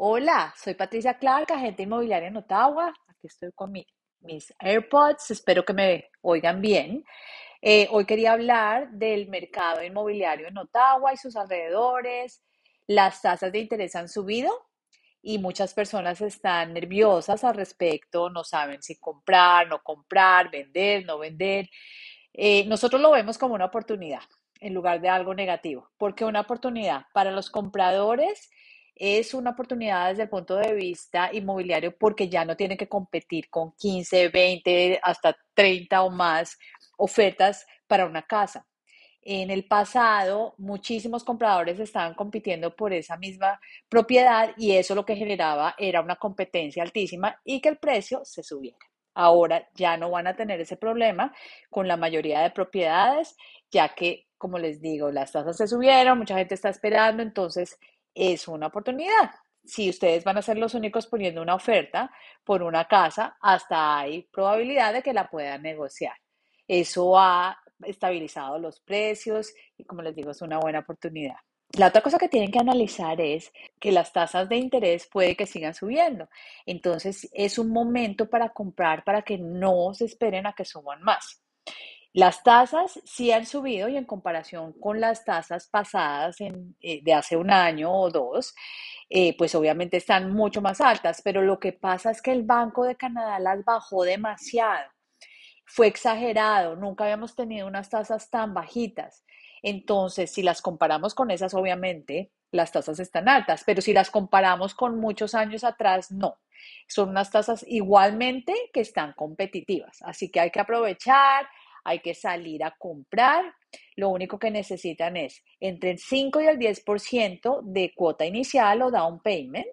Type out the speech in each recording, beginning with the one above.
Hola, soy Patricia Clark, agente inmobiliaria en Ottawa. Aquí estoy con mis AirPods, espero que me oigan bien. Eh, hoy quería hablar del mercado inmobiliario en Ottawa y sus alrededores. Las tasas de interés han subido y muchas personas están nerviosas al respecto, no saben si comprar, no comprar, vender, no vender. Eh, nosotros lo vemos como una oportunidad en lugar de algo negativo, porque una oportunidad para los compradores es una oportunidad desde el punto de vista inmobiliario porque ya no tienen que competir con 15, 20, hasta 30 o más ofertas para una casa. En el pasado, muchísimos compradores estaban compitiendo por esa misma propiedad y eso lo que generaba era una competencia altísima y que el precio se subiera. Ahora ya no van a tener ese problema con la mayoría de propiedades, ya que, como les digo, las tasas se subieron, mucha gente está esperando, entonces es una oportunidad. Si ustedes van a ser los únicos poniendo una oferta por una casa, hasta hay probabilidad de que la puedan negociar. Eso ha estabilizado los precios y como les digo, es una buena oportunidad. La otra cosa que tienen que analizar es que las tasas de interés puede que sigan subiendo. Entonces es un momento para comprar para que no se esperen a que suban más. Las tasas sí han subido y en comparación con las tasas pasadas eh, de hace un año o dos, eh, pues obviamente están mucho más altas, pero lo que pasa es que el Banco de Canadá las bajó demasiado. Fue exagerado, nunca habíamos tenido unas tasas tan bajitas. Entonces, si las comparamos con esas, obviamente las tasas están altas, pero si las comparamos con muchos años atrás, no. Son unas tasas igualmente que están competitivas. Así que hay que aprovechar, hay que salir a comprar. Lo único que necesitan es entre el 5 y el 10% de cuota inicial o down payment,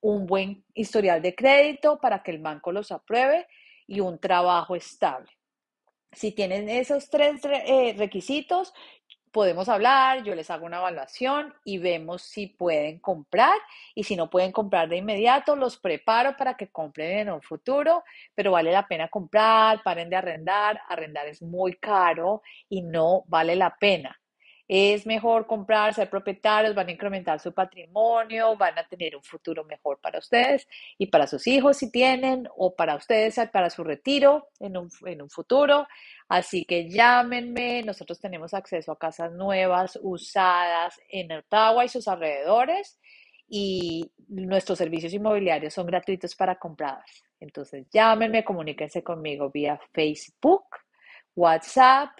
un buen historial de crédito para que el banco los apruebe y un trabajo estable. Si tienen esos tres eh, requisitos, podemos hablar, yo les hago una evaluación y vemos si pueden comprar y si no pueden comprar de inmediato, los preparo para que compren en un futuro, pero vale la pena comprar, paren de arrendar, arrendar es muy caro y no vale la pena es mejor comprar, ser propietarios, van a incrementar su patrimonio, van a tener un futuro mejor para ustedes y para sus hijos si tienen, o para ustedes, para su retiro en un, futuro. Así que llámenme, nosotros tenemos acceso a casas nuevas, usadas en Ottawa y sus alrededores y nuestros servicios inmobiliarios son gratuitos para compradas. Entonces llámenme, comuníquense conmigo vía Facebook, WhatsApp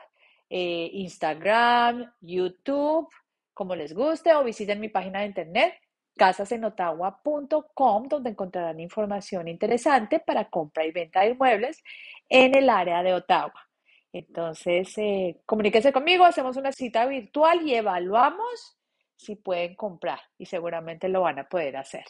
eh, Instagram, YouTube, como les guste, o visiten mi página de internet casasenotagua.com, donde encontrarán información interesante para compra y venta de inmuebles en el área de Ottawa. Entonces, comuníquese eh, comuníquense conmigo, hacemos una cita virtual y evaluamos si pueden comprar y seguramente lo van a poder hacer.